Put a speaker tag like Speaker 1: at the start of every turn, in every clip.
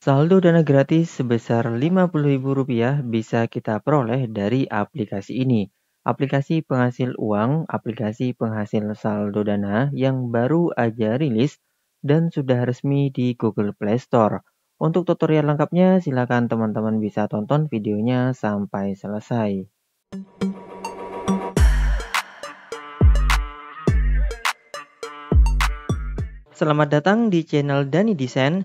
Speaker 1: Saldo dana gratis sebesar Rp50.000 bisa kita peroleh dari aplikasi ini. Aplikasi penghasil uang, aplikasi penghasil saldo dana yang baru aja rilis dan sudah resmi di Google Play Store. Untuk tutorial lengkapnya, silakan teman-teman bisa tonton videonya sampai selesai. Selamat datang di channel Dani Desain.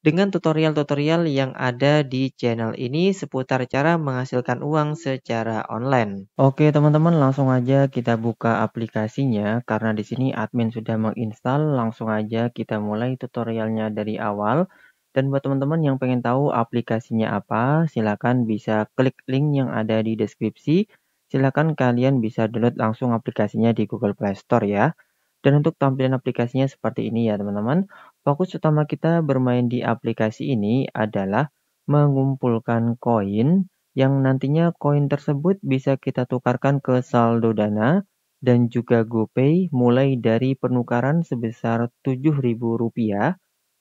Speaker 1: dengan tutorial-tutorial yang ada di channel ini seputar cara menghasilkan uang secara online. Oke teman-teman langsung aja kita buka aplikasinya karena di sini admin sudah menginstal langsung aja kita mulai tutorialnya dari awal. Dan buat teman-teman yang pengen tahu aplikasinya apa silakan bisa klik link yang ada di deskripsi. Silakan kalian bisa download langsung aplikasinya di Google Play Store ya. Dan untuk tampilan aplikasinya seperti ini ya teman-teman. Fokus utama kita bermain di aplikasi ini adalah mengumpulkan koin yang nantinya koin tersebut bisa kita tukarkan ke saldo Dana dan juga GoPay mulai dari penukaran sebesar Rp7.000,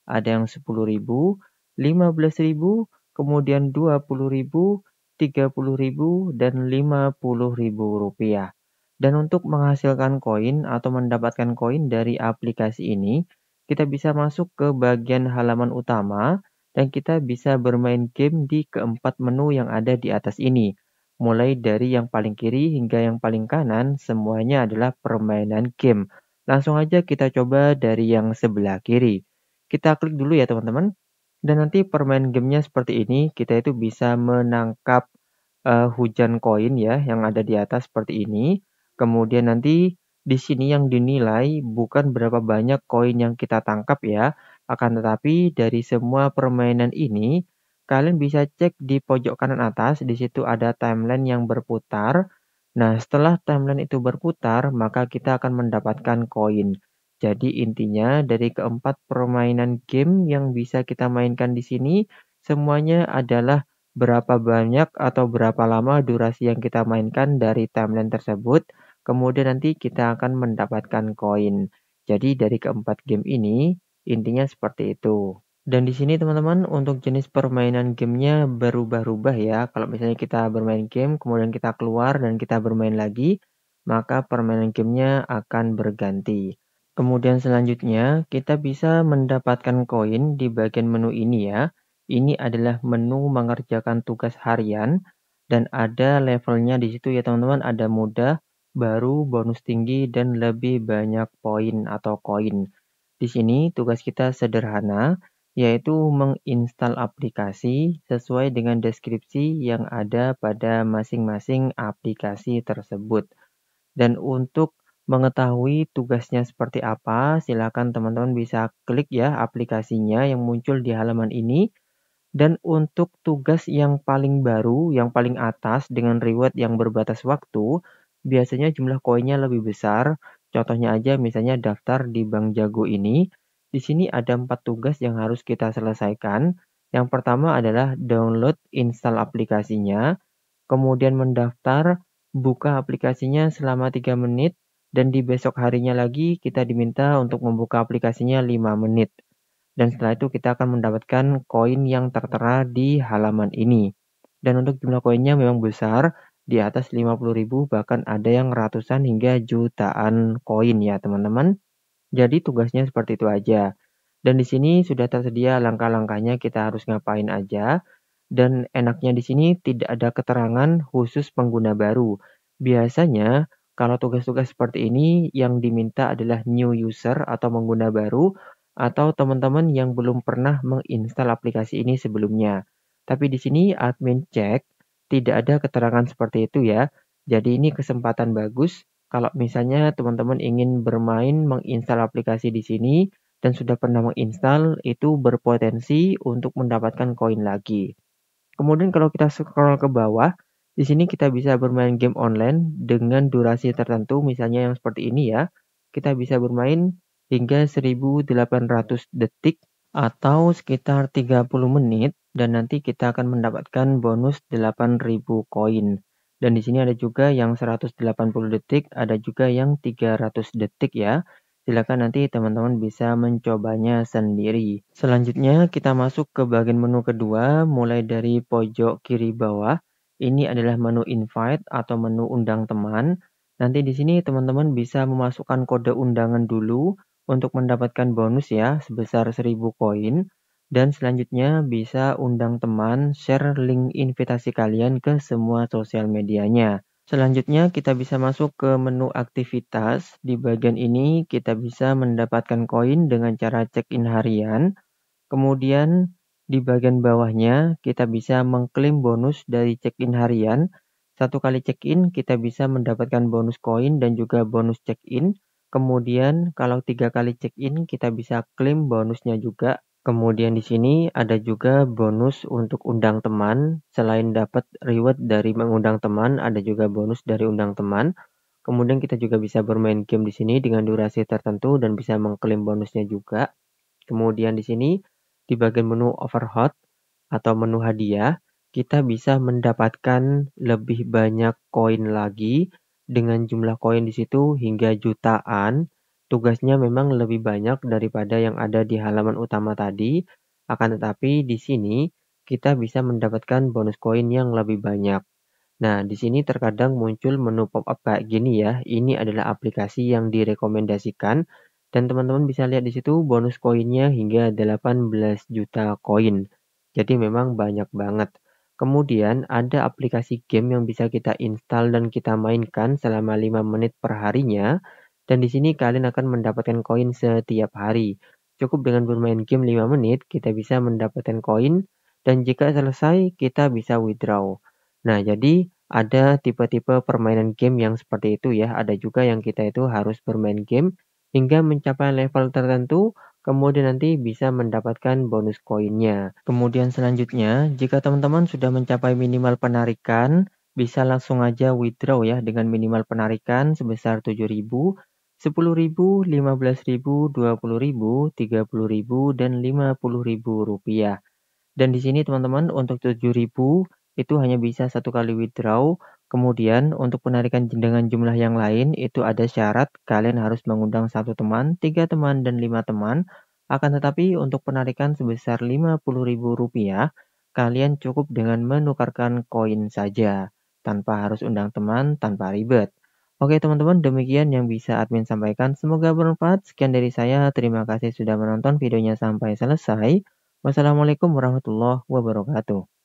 Speaker 1: ada yang Rp10.000, Rp15.000, kemudian Rp20.000, Rp30.000 dan Rp50.000. Dan untuk menghasilkan koin atau mendapatkan koin dari aplikasi ini, kita bisa masuk ke bagian halaman utama dan kita bisa bermain game di keempat menu yang ada di atas ini. Mulai dari yang paling kiri hingga yang paling kanan, semuanya adalah permainan game. Langsung aja kita coba dari yang sebelah kiri. Kita klik dulu ya teman-teman. Dan nanti permain gamenya seperti ini, kita itu bisa menangkap uh, hujan koin ya yang ada di atas seperti ini. Kemudian nanti di sini yang dinilai bukan berapa banyak koin yang kita tangkap ya, akan tetapi dari semua permainan ini, kalian bisa cek di pojok kanan atas, di situ ada timeline yang berputar. Nah, setelah timeline itu berputar, maka kita akan mendapatkan koin. Jadi intinya dari keempat permainan game yang bisa kita mainkan di sini, semuanya adalah berapa banyak atau berapa lama durasi yang kita mainkan dari timeline tersebut kemudian nanti kita akan mendapatkan koin. Jadi dari keempat game ini intinya seperti itu. Dan di sini teman-teman untuk jenis permainan gamenya berubah-ubah ya. Kalau misalnya kita bermain game kemudian kita keluar dan kita bermain lagi, maka permainan gamenya akan berganti. Kemudian selanjutnya kita bisa mendapatkan koin di bagian menu ini ya. Ini adalah menu mengerjakan tugas harian dan ada levelnya di situ ya teman-teman. Ada mudah, baru bonus tinggi dan lebih banyak poin atau koin. Di sini tugas kita sederhana, yaitu menginstal aplikasi sesuai dengan deskripsi yang ada pada masing-masing aplikasi tersebut. Dan untuk mengetahui tugasnya seperti apa, silakan teman-teman bisa klik ya aplikasinya yang muncul di halaman ini. Dan untuk tugas yang paling baru, yang paling atas dengan reward yang berbatas waktu, Biasanya jumlah koinnya lebih besar, contohnya aja misalnya daftar di Bank Jago ini, di sini ada empat tugas yang harus kita selesaikan. Yang pertama adalah download install aplikasinya, kemudian mendaftar, buka aplikasinya selama 3 menit, dan di besok harinya lagi kita diminta untuk membuka aplikasinya 5 menit. Dan setelah itu kita akan mendapatkan koin yang tertera di halaman ini. Dan untuk jumlah koinnya memang besar, di atas 50.000 bahkan ada yang ratusan hingga jutaan koin ya teman-teman. Jadi tugasnya seperti itu aja. Dan di sini sudah tersedia langkah-langkahnya kita harus ngapain aja. Dan enaknya di sini tidak ada keterangan khusus pengguna baru. Biasanya kalau tugas-tugas seperti ini yang diminta adalah new user atau pengguna baru atau teman-teman yang belum pernah menginstal aplikasi ini sebelumnya. Tapi di sini admin cek tidak ada keterangan seperti itu ya. Jadi ini kesempatan bagus kalau misalnya teman-teman ingin bermain menginstal aplikasi di sini dan sudah pernah menginstal itu berpotensi untuk mendapatkan koin lagi. Kemudian kalau kita scroll ke bawah, di sini kita bisa bermain game online dengan durasi tertentu misalnya yang seperti ini ya. Kita bisa bermain hingga 1800 detik atau sekitar 30 menit dan nanti kita akan mendapatkan bonus 8.000 koin. Dan di sini ada juga yang 180 detik, ada juga yang 300 detik ya. Silakan nanti teman-teman bisa mencobanya sendiri. Selanjutnya kita masuk ke bagian menu kedua mulai dari pojok kiri bawah. Ini adalah menu invite atau menu undang teman. Nanti di sini teman-teman bisa memasukkan kode undangan dulu untuk mendapatkan bonus ya sebesar 1000 koin. Dan selanjutnya bisa undang teman, share link invitasi kalian ke semua sosial medianya. Selanjutnya kita bisa masuk ke menu aktivitas. Di bagian ini kita bisa mendapatkan koin dengan cara check-in harian. Kemudian di bagian bawahnya kita bisa mengklaim bonus dari check-in harian. Satu kali check-in kita bisa mendapatkan bonus koin dan juga bonus check-in. Kemudian kalau tiga kali check-in kita bisa klaim bonusnya juga Kemudian di sini ada juga bonus untuk undang teman, selain dapat reward dari mengundang teman, ada juga bonus dari undang teman. Kemudian kita juga bisa bermain game di sini dengan durasi tertentu dan bisa mengklaim bonusnya juga. Kemudian di sini di bagian menu overhot atau menu hadiah, kita bisa mendapatkan lebih banyak koin lagi dengan jumlah koin di situ hingga jutaan Tugasnya memang lebih banyak daripada yang ada di halaman utama tadi, akan tetapi di sini kita bisa mendapatkan bonus koin yang lebih banyak. Nah, di sini terkadang muncul menu pop-up kayak gini ya. Ini adalah aplikasi yang direkomendasikan dan teman-teman bisa lihat di situ bonus koinnya hingga 18 juta koin. Jadi memang banyak banget. Kemudian ada aplikasi game yang bisa kita install dan kita mainkan selama 5 menit per harinya dan di sini kalian akan mendapatkan koin setiap hari. Cukup dengan bermain game 5 menit, kita bisa mendapatkan koin. Dan jika selesai, kita bisa withdraw. Nah, jadi ada tipe-tipe permainan game yang seperti itu ya. Ada juga yang kita itu harus bermain game hingga mencapai level tertentu kemudian nanti bisa mendapatkan bonus koinnya. Kemudian selanjutnya, jika teman-teman sudah mencapai minimal penarikan, bisa langsung aja withdraw ya dengan minimal penarikan sebesar 7000 10.000, 15.000, 20.000, 30.000, dan 50.000 rupiah. Dan di sini teman-teman untuk 7.000 itu hanya bisa satu kali withdraw. Kemudian untuk penarikan dengan jumlah yang lain itu ada syarat kalian harus mengundang satu teman, tiga teman, dan lima teman. Akan tetapi untuk penarikan sebesar 50.000 rupiah, kalian cukup dengan menukarkan koin saja tanpa harus undang teman tanpa ribet. Oke teman-teman, demikian yang bisa admin sampaikan. Semoga bermanfaat. Sekian dari saya. Terima kasih sudah menonton videonya sampai selesai. Wassalamualaikum warahmatullahi wabarakatuh.